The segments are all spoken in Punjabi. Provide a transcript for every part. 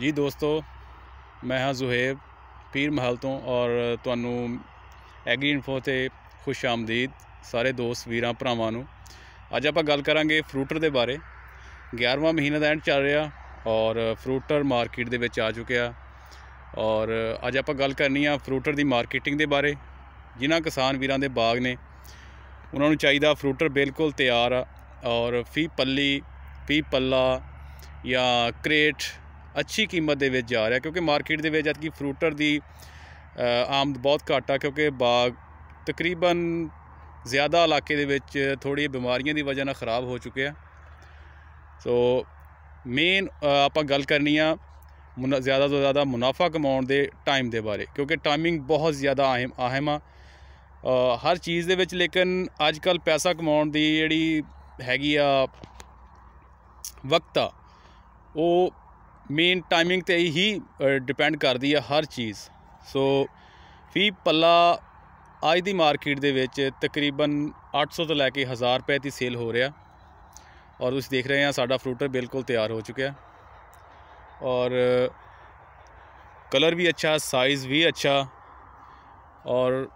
ਜੀ ਦੋਸਤੋ ਮੈਂ ਹਾਂ ਜ਼ੁਹੇਬ ਪੀਰ ਮਹਲ ਤੋਂ ਔਰ ਤੁਹਾਨੂੰ ਐਗਰੀ ਇਨਫੋ ਤੇ ਖੁਸ਼ ਆਮਦੀਦ ਸਾਰੇ ਦੋਸਤ ਵੀਰਾਂ ਭਰਾਵਾਂ ਨੂੰ ਅੱਜ ਆਪਾਂ ਗੱਲ ਕਰਾਂਗੇ ਫਰੂਟਰ ਦੇ ਬਾਰੇ 11ਵਾਂ ਮਹੀਨਾ ਦਾ ਐਂਡ ਚੱਲ ਰਿਹਾ ਔਰ ਫਰੂਟਰ ਮਾਰਕੀਟ ਦੇ ਵਿੱਚ ਆ ਚੁੱਕਿਆ ਔਰ ਅੱਜ ਆਪਾਂ ਗੱਲ ਕਰਨੀ ਆ ਫਰੂਟਰ ਦੀ ਮਾਰਕੀਟਿੰਗ ਦੇ ਬਾਰੇ ਜਿਨ੍ਹਾਂ ਕਿਸਾਨ ਵੀਰਾਂ ਦੇ ਬਾਗ ਨੇ ਉਹਨਾਂ ਨੂੰ ਚਾਹੀਦਾ ਫਰੂਟਰ ਬਿਲਕੁਲ ਤਿਆਰ ਆ ਔਰ ਫੀ ਪੱਲੀ ਪੀ ਪੱਲਾ ਜਾਂ ਕ੍ਰੇਟ ਅੱਛੀ ਕੀਮਤ ਦੇ ਵਿੱਚ ਜਾ ਰਿਹਾ ਕਿਉਂਕਿ ਮਾਰਕੀਟ ਦੇ ਵਿੱਚ ਜਦ ਕਿ ਫਰੂਟਰ ਦੀ ਆਮਦ ਬਹੁਤ ਘੱਟ ਆ ਕਿਉਂਕਿ ਬਾਗ ਤਕਰੀਬਨ ਜ਼ਿਆਦਾ ਇਲਾਕੇ ਦੇ ਵਿੱਚ ਥੋੜੀ ਬਿਮਾਰੀਆਂ ਦੀ ਵਜ੍ਹਾ ਨਾਲ ਖਰਾਬ ਹੋ ਚੁੱਕੇ ਆ ਸੋ ਮੇਨ ਆਪਾਂ ਗੱਲ ਕਰਨੀ ਆ ਜ਼ਿਆਦਾ ਤੋਂ ਜ਼ਿਆਦਾ ਮੁਨਾਫਾ ਕਮਾਉਣ ਦੇ ਟਾਈਮ ਦੇ ਬਾਰੇ ਕਿਉਂਕਿ ਟਾਈਮਿੰਗ ਬਹੁਤ ਜ਼ਿਆਦਾ ਅਹਿਮ ਅਹਿਮ ਆ ਹਰ ਚੀਜ਼ ਦੇ ਵਿੱਚ ਲੇਕਿਨ ਅੱਜ ਕੱਲ ਪੈਸਾ ਕਮਾਉਣ ਦੀ ਜਿਹੜੀ ਹੈਗੀ ਆ ਵਕਤ ਆ ਉਹ ਮੇਨ ਟਾਈਮਿੰਗ ਤੇ ਹੀ ਡਿਪੈਂਡ ਕਰਦੀ ਆ ਹਰ ਚੀਜ਼ ਸੋ ਫੀ ਪੱਲਾ ਅੱਜ ਦੀ ਮਾਰਕੀਟ ਦੇ ਵਿੱਚ ਤਕਰੀਬਨ 800 ਤੋਂ ਲੈ ਕੇ 1000 ਰੁਪਏ ਦੀ ਸੇਲ ਹੋ ਰਿਹਾ ਔਰ ਤੁਸੀਂ ਦੇਖ ਰਹੇ ਆ ਸਾਡਾ ਫਰੂਟਰ ਬਿਲਕੁਲ ਤਿਆਰ ਹੋ ਚੁੱਕਿਆ ਔਰ ਕਲਰ ਵੀ ਅੱਛਾ ਸਾਈਜ਼ ਵੀ ਅੱਛਾ ਔਰ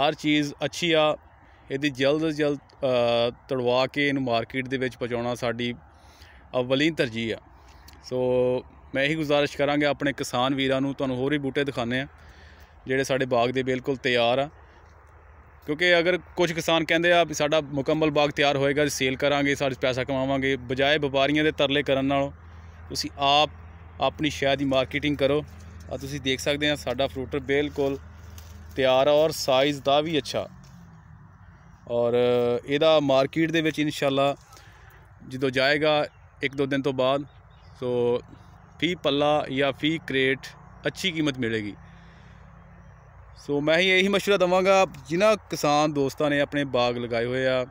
ਹਰ ਚੀਜ਼ ਅੱਛੀ ਆ ਇਹਦੀ ਜਲਦ ਜਲਦ ਤੜਵਾ ਕੇ ਇਹਨੂੰ ਮਾਰਕੀਟ ਦੇ ਵਿੱਚ ਪਹੁੰਚਾਉਣਾ ਸਾਡੀ ਅਵਲੀਨ ਤਰਜੀਹ ਆ ਸੋ ਮੈਂ ਇਹੀ ਗੁਜ਼ਾਰਿਸ਼ ਕਰਾਂਗਾ ਆਪਣੇ ਕਿਸਾਨ ਵੀਰਾਂ ਨੂੰ ਤੁਹਾਨੂੰ ਹੋਰ ਹੀ ਬੂਟੇ ਦਿਖਾਣੇ ਆ ਜਿਹੜੇ ਸਾਡੇ ਬਾਗ ਦੇ ਬਿਲਕੁਲ ਤਿਆਰ ਆ ਕਿਉਂਕਿ ਅਗਰ ਕੁਝ ਕਿਸਾਨ ਕਹਿੰਦੇ ਆ ਵੀ ਸਾਡਾ ਮੁਕੰਮਲ ਬਾਗ ਤਿਆਰ ਹੋਏਗਾ ਸੇਲ ਕਰਾਂਗੇ ਸਾਡੇ ਪੈਸਾ ਕਮਾਵਾਂਗੇ ਬਜਾਏ ਵਪਾਰੀਆਂ ਦੇ ਤਰਲੇ ਕਰਨ ਨਾਲੋਂ ਤੁਸੀਂ ਆਪ ਆਪਣੀ ਸ਼ਾਇਦ ਹੀ ਮਾਰਕੀਟਿੰਗ ਕਰੋ ਆ ਤੁਸੀਂ ਦੇਖ ਸਕਦੇ ਆ ਸਾਡਾ ਫਰੂਟਰ ਬਿਲਕੁਲ ਤਿਆਰ ਆ ਔਰ ਸਾਈਜ਼ ਦਾ ਵੀ ਅੱਛਾ ਔਰ ਇਹਦਾ ਮਾਰਕੀਟ ਦੇ ਵਿੱਚ ਇਨਸ਼ਾਅੱਲਾ ਜਦੋਂ ਜਾਏਗਾ ਇੱਕ ਦੋ ਦਿਨ ਤੋਂ ਬਾਅਦ ਸੋ ਫੀ ਪੱਲਾ ਜਾਂ ਫੀ ਕ੍ਰੇਟ ਅੱਛੀ ਕੀਮਤ ਮਿਲੇਗੀ ਸੋ ਮੈਂ ਹੀ ਇਹੀ مشورہ ਦਵਾਂਗਾ ਜਿਨ੍ਹਾਂ ਕਿਸਾਨ ਦੋਸਤਾਂ ਨੇ ਆਪਣੇ ਬਾਗ ਲਗਾਏ ਹੋਏ ਆ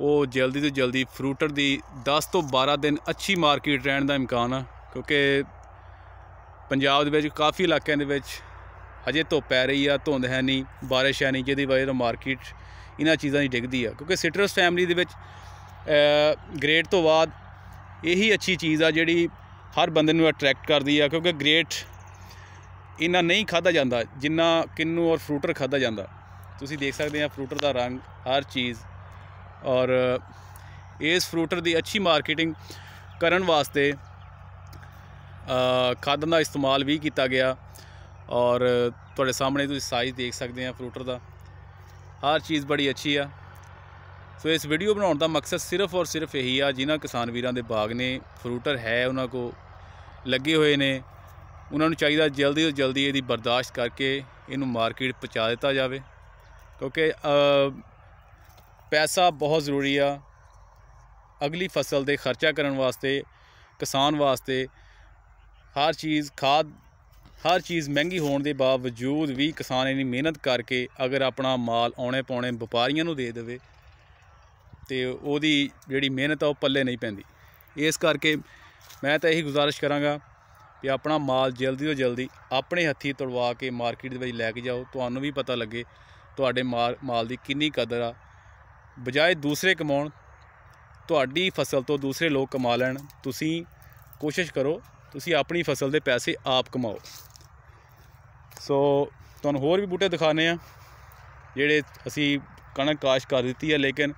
ਉਹ ਜਲਦੀ ਤੋਂ ਜਲਦੀ ਫਰੂਟਰ ਦੀ 10 ਤੋਂ 12 ਦਿਨ ਅੱਛੀ ਮਾਰਕੀਟ ਰਹਿਣ ਦਾ ਇਮਕਾਨ ਆ ਕਿਉਂਕਿ ਪੰਜਾਬ ਦੇ ਵਿੱਚ ਕਾਫੀ ਇਲਾਕਿਆਂ ਦੇ ਵਿੱਚ ਹਜੇ ਧੁੱਪ ਪੈ ਰਹੀ ਆ ਧੁੰਦ ਹੈ ਨਹੀਂ بارش ਹੈ ਨਹੀਂ ਜਿਹਦੀ ਵਜ੍ਹਾ ਨਾਲ ਮਾਰਕੀਟ ਇਹਨਾਂ ਚੀਜ਼ਾਂ ਦੀ ਡਿੱਗਦੀ ਆ ਕਿਉਂਕਿ ਸਿਟਰਸ ਫੈਮਿਲੀ ਦੇ ਵਿੱਚ ਗ੍ਰੇਡ ਤੋਂ ਬਾਅਦ ਇਹੀ ਅੱਛੀ ਚੀਜ਼ ਆ ਜਿਹੜੀ ਹਰ ਬੰਦੇ ਨੂੰ ਅਟਰੈਕਟ ਕਰਦੀ ਆ ਕਿਉਂਕਿ ਗ੍ਰੇਟ ਇਹਨਾਂ ਨਹੀਂ ਖਾਦਾ ਜਾਂਦਾ ਜਿੰਨਾ ਕਿੰਨੂ ਔਰ ਫਰੂਟਰ ਖਾਦਾ ਜਾਂਦਾ ਤੁਸੀਂ ਦੇਖ ਸਕਦੇ ਆ ਫਰੂਟਰ ਦਾ ਰੰਗ ਹਰ ਚੀਜ਼ ਔਰ ਇਸ ਫਰੂਟਰ ਦੀ ਅੱਛੀ ਮਾਰਕੀਟਿੰਗ ਕਰਨ ਵਾਸਤੇ ਖਾਦਾਂ ਦਾ ਇਸਤੇਮਾਲ ਵੀ ਕੀਤਾ ਗਿਆ ਔਰ ਤੁਹਾਡੇ ਸਾਹਮਣੇ ਤੁਸੀਂ ਸਾਈਜ਼ ਦੇਖ ਸਕਦੇ ਆ ਫਰੂਟਰ ਦਾ ਹਰ ਚੀਜ਼ ਬੜੀ ਅੱਛੀ ਆ ਸੋ ਇਸ ਵੀਡੀਓ ਬਣਾਉਣ ਦਾ ਮਕਸਦ ਸਿਰਫ ਔਰ ਸਿਰਫ ਇਹੀ ਆ ਜਿਨ੍ਹਾਂ ਕਿਸਾਨ ਵੀਰਾਂ ਦੇ ਬਾਗ ਨੇ ਫਰੂਟਰ ਹੈ ਉਹਨਾਂ ਕੋ ਲੱਗੇ ਹੋਏ ਨੇ ਉਹਨਾਂ ਨੂੰ ਚਾਹੀਦਾ ਜਲਦੀ ਤੋਂ ਜਲਦੀ ਇਹਦੀ ਬਰਦਾਸ਼ਤ ਕਰਕੇ ਇਹਨੂੰ ਮਾਰਕੀਟ ਪਹੁੰਚਾ ਦਿੱਤਾ ਜਾਵੇ ਕਿਉਂਕਿ ਪੈਸਾ ਬਹੁਤ ਜ਼ਰੂਰੀ ਆ ਅਗਲੀ ਫਸਲ ਦੇ ਖਰਚਾ ਕਰਨ ਵਾਸਤੇ ਕਿਸਾਨ ਵਾਸਤੇ ਹਰ ਚੀਜ਼ ਖਾਦ ਹਰ ਚੀਜ਼ ਮਹਿੰਗੀ ਹੋਣ ਦੇ ਬਾਵਜੂਦ ਵੀ ਕਿਸਾਨ ਇਹਨੀ ਮਿਹਨਤ ਕਰਕੇ ਅਗਰ ਆਪਣਾ ਮਾਲ ਆਉਣੇ ਪਾਉਣੇ ਵਪਾਰੀਆਂ ਨੂੰ ਦੇ ਦੇਵੇ ਤੇ ਉਹਦੀ ਜਿਹੜੀ ਮਿਹਨਤ ਆ ਉਹ ਪੱਲੇ ਨਹੀਂ ਪੈਂਦੀ ਇਸ ਕਰਕੇ ਮੈਂ ਤਾਂ ਇਹੀ ਗੁਜ਼ਾਰਿਸ਼ ਕਰਾਂਗਾ ਕਿ ਆਪਣਾ ਮਾਲ ਜਲਦੀ ਤੋਂ ਜਲਦੀ ਆਪਣੇ ਹੱਥੀ ਤੜਵਾ ਕੇ ਮਾਰਕੀਟ ਦੇ ਵਿੱਚ ਲੈ ਕੇ ਜਾਓ ਤੁਹਾਨੂੰ ਵੀ ਪਤਾ ਲੱਗੇ ਤੁਹਾਡੇ ਮਾਲ ਦੀ ਕਿੰਨੀ ਕਦਰ ਆ ਬਜਾਏ ਦੂਸਰੇ ਕਮਾਉਣ ਤੁਹਾਡੀ ਫਸਲ ਤੋਂ ਦੂਸਰੇ ਲੋਕ ਕਮਾ ਲੈਣ ਤੁਸੀਂ ਕੋਸ਼ਿਸ਼ ਕਰੋ ਤੁਸੀਂ ਆਪਣੀ ਫਸਲ ਦੇ ਪੈਸੇ ਆਪ ਕਮਾਓ ਸੋ ਤੁਹਾਨੂੰ ਹੋਰ ਵੀ ਬੂਟੇ ਦਿਖਾਣੇ ਆ ਜਿਹੜੇ ਅਸੀਂ ਕਣਕ ਕਾਸ਼ ਕਰ ਦਿੱਤੀ ਹੈ ਲੇਕਿਨ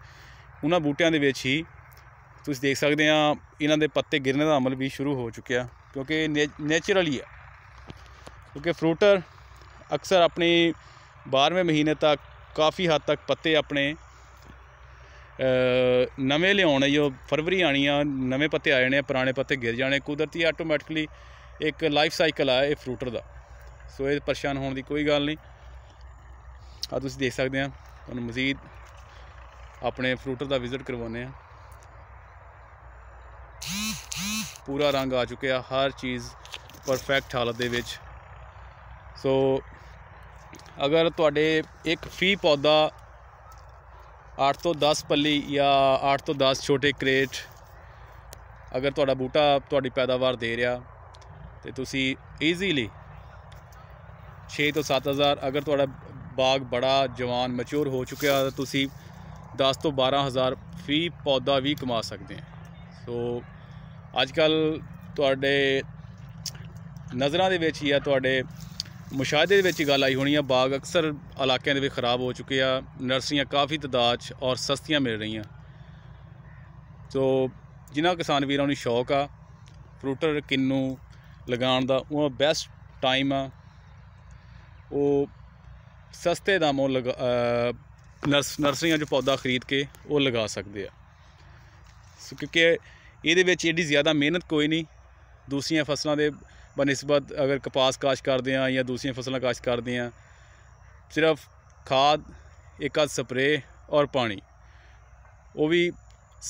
ਉਹਨਾਂ ਬੂਟਿਆਂ ਦੇ ਵਿੱਚ ਹੀ ਤੁਸੀਂ ਦੇਖ ਸਕਦੇ ਆ ਇਹਨਾਂ ਦੇ ਪੱਤੇ ਗਿਰਨੇ ਦਾ ਅਮਲ ਵੀ ਸ਼ੁਰੂ ਹੋ ਚੁੱਕਿਆ ਕਿਉਂਕਿ ਨੇਚਰਲੀ ਹੈ ਕਿਉਂਕਿ ਫਰੂਟਰ ਅਕਸਰ ਆਪਣੀ 12ਵੇਂ ਮਹੀਨੇ ਤੱਕ ਕਾਫੀ ਹੱਦ ਤੱਕ ਪੱਤੇ ਆਪਣੇ ਨਵੇਂ ਲਿਆਉਣੇ ਜੋ ਫਰਵਰੀ ਆਣੀ ਆ ਨਵੇਂ ਪੱਤੇ ਆ ਜਾਣੇ ਪੁਰਾਣੇ ਪੱਤੇ ਗਿਰ ਜਾਣੇ ਕੁਦਰਤੀ ਆਟੋਮੈਟਿਕਲੀ ਇੱਕ ਲਾਈਫ ਸਾਈਕਲ ਆ ਇਹ ਫਰੂਟਰ ਦਾ ਸੋ ਇਹ ਪਰੇਸ਼ਾਨ ਹੋਣ ਦੀ ਕੋਈ ਗੱਲ ਨਹੀਂ ਆ ਤੁਸੀਂ ਦੇਖ ਸਕਦੇ ਆ ਤੁਹਾਨੂੰ ਮਜ਼ੀਦ ਆਪਣੇ ਫਰੂਟਰ ਦਾ ਵਿਜ਼ਿਟ ਕਰਵਾਉਨੇ ਆ ਪੂਰਾ ਰੰਗ ਆ ਚੁੱਕਿਆ ਹਰ ਚੀਜ਼ ਪਰਫੈਕਟ ਹਾਲਤ ਦੇ ਵਿੱਚ ਸੋ ਅਗਰ ਤੁਹਾਡੇ ਇੱਕ ਫੀ ਪੌਦਾ 8 ਤੋਂ 10 ਪੱਲੀ ਜਾਂ 8 ਤੋਂ 10 ਛੋਟੇ ਕ੍ਰੇਟ ਅਗਰ ਤੁਹਾਡਾ ਬੂਟਾ ਤੁਹਾਡੀ ਪੈਦਾਵਾਰ ਦੇ ਰਿਹਾ ਤੇ ਤੁਸੀਂ ਈਜ਼ੀਲੀ 6 ਤੋਂ 7000 ਅਗਰ ਤੁਹਾਡਾ ਬਾਗ ਬੜਾ ਜਵਾਨ ਮੈਚੁਰ ਹੋ ਚੁੱਕਿਆ ਤੁਸੀਂ 10 ਤੋਂ 12000 ਫੀ ਪੌਦਾ ਵੀ ਕਮਾ ਸਕਦੇ ਆ ਸੋ ਅੱਜ ਕੱਲ ਤੁਹਾਡੇ ਨਜ਼ਰਾਂ ਦੇ ਵਿੱਚ ਹੀ ਆ ਤੁਹਾਡੇ ਮੁਸ਼ਾਹਦੇ ਦੇ ਵਿੱਚ ਗੱਲ ਆਈ ਹੋਣੀ ਆ ਬਾਗ ਅਕਸਰ ਇਲਾਕਿਆਂ ਦੇ ਵਿੱਚ ਖਰਾਬ ਹੋ ਚੁੱਕੇ ਆ ਨਰਸਰੀਆਂ ਕਾਫੀ ਤਦਾਦ 'ਚ ਔਰ ਸਸਤੀਆਂ ਮਿਲ ਰਹੀਆਂ ਸੋ ਜਿਨ੍ਹਾਂ ਕਿਸਾਨ ਵੀਰਾਂ ਨੂੰ ਸ਼ੌਕ ਆ ਫਰੂਟਰ ਕਿੰਨੂ ਲਗਾਉਣ ਦਾ ਉਹ ਬੈਸਟ ਟਾਈਮ ਆ ਉਹ ਸਸਤੇ ਦਾਮੋਂ ਲਗਾ ਨਰਸ ਨਰਸਰੀਆਂ 'ਚ ਪੌਦਾ ਖਰੀਦ ਕੇ ਉਹ ਲਗਾ ਸਕਦੇ ਆ ਸੋ ਕਿਉਂਕਿ ਇਹਦੇ ਵਿੱਚ ਏਡੀ ਜ਼ਿਆਦਾ ਮਿਹਨਤ ਕੋਈ ਨਹੀਂ ਦੂਸਰੀਆਂ ਫਸਲਾਂ ਦੇ ਬਨਿਸਬਤ ਅਗਰ ਕਪਾਸ ਕਾਸ਼ ਕਰਦੇ ਆ ਜਾਂ ਦੂਸਰੀਆਂ ਫਸਲਾਂ ਕਾਸ਼ ਕਰਦੇ ਆ ਸਿਰਫ ਖਾਦ ਇੱਕ ਆਦ ਸਪਰੇ ਔਰ ਪਾਣੀ ਉਹ ਵੀ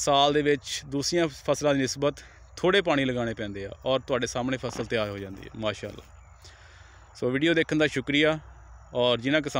ਸਾਲ ਦੇ ਵਿੱਚ ਦੂਸਰੀਆਂ ਫਸਲਾਂ ਦੀ ਨਿਸਬਤ ਥੋੜੇ ਪਾਣੀ ਲਗਾਣੇ ਪੈਂਦੇ ਆ ਔਰ ਤੁਹਾਡੇ ਸਾਹਮਣੇ ਫਸਲ ਤਿਆਰ ਹੋ ਜਾਂਦੀ ਹੈ ਮਾਸ਼ਾਅੱਲਾ ਸੋ ਵੀਡੀਓ ਦੇਖਣ ਦਾ ਸ਼ੁਕਰੀਆ ਔਰ ਜਿਨ੍ਹਾਂ